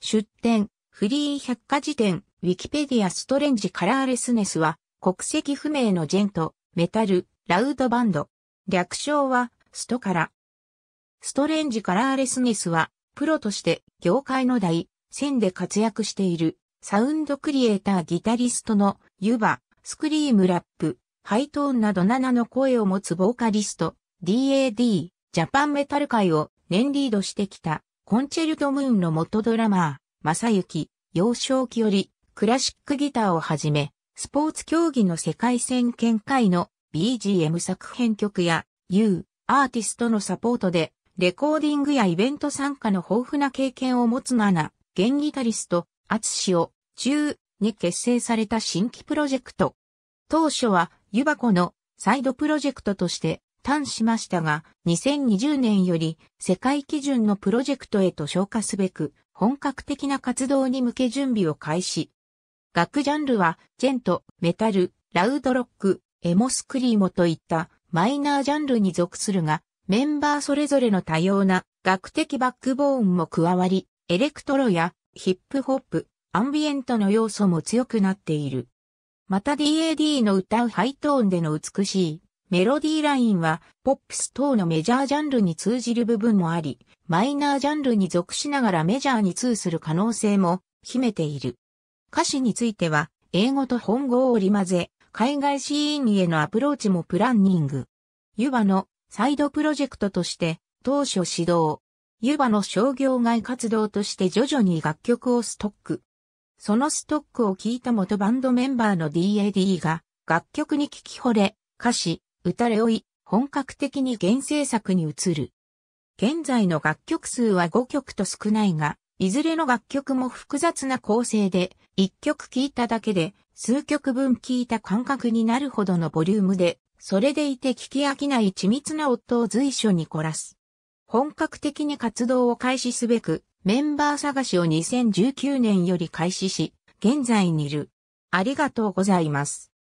出展、フリー百科事典、ウィキペディアストレンジカラーレスネスは、国籍不明のジェント、メタル、ラウドバンド。略称は、ストカラ。ストレンジカラーレスネスは、プロとして、業界の大、線で活躍している、サウンドクリエイターギタリストの、ユバ、スクリームラップ、ハイトーンなど7の声を持つボーカリスト、DAD、ジャパンメタル界を年リードしてきた。コンチェルトムーンの元ドラマー、正幸、幼少期より、クラシックギターをはじめ、スポーツ競技の世界戦見解の BGM 作編曲や U、アーティストのサポートで、レコーディングやイベント参加の豊富な経験を持つナナ、現ギタリスト、アツシを、中、に結成された新規プロジェクト。当初は、ユバコのサイドプロジェクトとして、端しましたが、2020年より世界基準のプロジェクトへと昇華すべく、本格的な活動に向け準備を開始。楽ジャンルは、ジェント、メタル、ラウドロック、エモスクリーモといったマイナージャンルに属するが、メンバーそれぞれの多様な楽的バックボーンも加わり、エレクトロやヒップホップ、アンビエントの要素も強くなっている。また DAD の歌うハイトーンでの美しいメロディーラインは、ポップス等のメジャージャンルに通じる部分もあり、マイナージャンルに属しながらメジャーに通する可能性も秘めている。歌詞については、英語と本語を織り交ぜ、海外シーンへのアプローチもプランニング。ユバのサイドプロジェクトとして当初始動。ユバの商業外活動として徐々に楽曲をストック。そのストックを聞いた元バンドメンバーの DAD が楽曲に聞き惚れ、歌詞、歌れ追い、本格的に原制作に移る。現在の楽曲数は5曲と少ないが、いずれの楽曲も複雑な構成で、1曲聴いただけで、数曲分聴いた感覚になるほどのボリュームで、それでいて聞き飽きない緻密な夫を随所に凝らす。本格的に活動を開始すべく、メンバー探しを2019年より開始し、現在にいる。ありがとうございます。